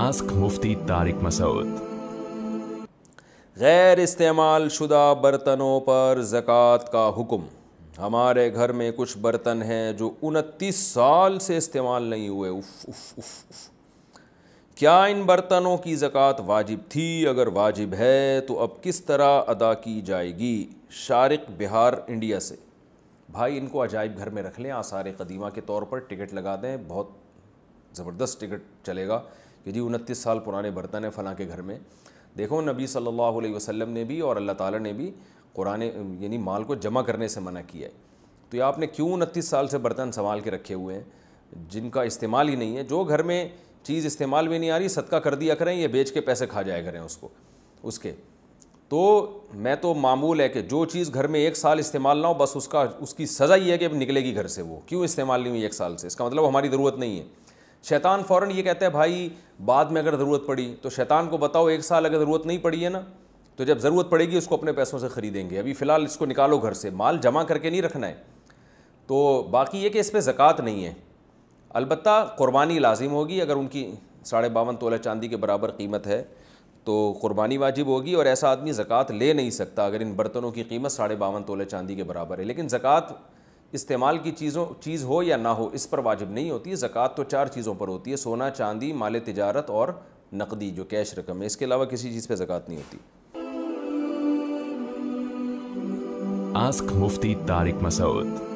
ask मुफ्ती तारिक मसूद गैर इस्तेमाल शुदा बर्तनों पर ज़क़़त का हुक्म हमारे घर में कुछ बर्तन हैं जो उनतीस साल से इस्तेमाल नहीं हुए उफ उफ उफ उफ क्या इन बर्तनों की ज़क़़त वाजिब थी अगर वाजिब है तो अब किस तरह अदा की जाएगी शारिक बिहार इंडिया से भाई इनको अजायब घर में रख लें आसार कदीमा के तौर पर टिकट लगा दें बहुत ज़बरदस्त टिकट चलेगा कि जी उनतीस साल पुराने बर्तन है फ़लाँ के घर में देखो नबी सल्लल्लाहु अलैहि वसल्लम ने भी और अल्लाह ताला ने भी कुरान यानी माल को जमा करने से मना किया है तो ये आपने क्यों उनतीस साल से बर्तन संभाल के रखे हुए हैं जिनका इस्तेमाल ही नहीं है जो घर में चीज़ इस्तेमाल में नहीं आ रही सदका कर दिया करें या बेच के पैसे खा जाया करें उसको उसके तो मैं तो मामूल है कि जो चीज़ घर में एक साल इस्तेमाल ना हो बस उसका उसकी सज़ा ही है कि अब निकलेगी घर से वो क्यों इस्तेमाल नहीं हुई एक साल से इसका मतलब हमारी ज़रूरत नहीं है शैतान फ़ौर ये कहता है भाई बाद में अगर ज़रूरत पड़ी तो शैतान को बताओ एक साल अगर ज़रूरत नहीं पड़ी है ना तो जब ज़रूरत पड़ेगी उसको अपने पैसों से ख़रीदेंगे अभी फ़िलहाल इसको निकालो घर से माल जमा करके नहीं रखना है तो बाकी ये कि इस पर ज़क़़त नहीं है अलबत् क़ुरबानी लाजिम होगी अगर उनकी साढ़े बावन तोला चांदी के बराबर कीमत है तो क़ुरबानी वाजिब होगी और ऐसा आदमी ज़क़़त ले नहीं सकता अगर इन बर्तनों की कीमत साढ़े बावन तोले चांदी के बराबर है लेकिन ज़क़़त इस्तेमाल की चीज़ों चीज़ हो या ना हो इस पर वाजिब नहीं होती जक़ात तो चार चीज़ों पर होती है सोना चांदी माल तजारत और नकदी जो कैश रकम है इसके अलावा किसी चीज़ पर ज़क़़त नहीं होती आस्क मुफ्ती तारिक मसूद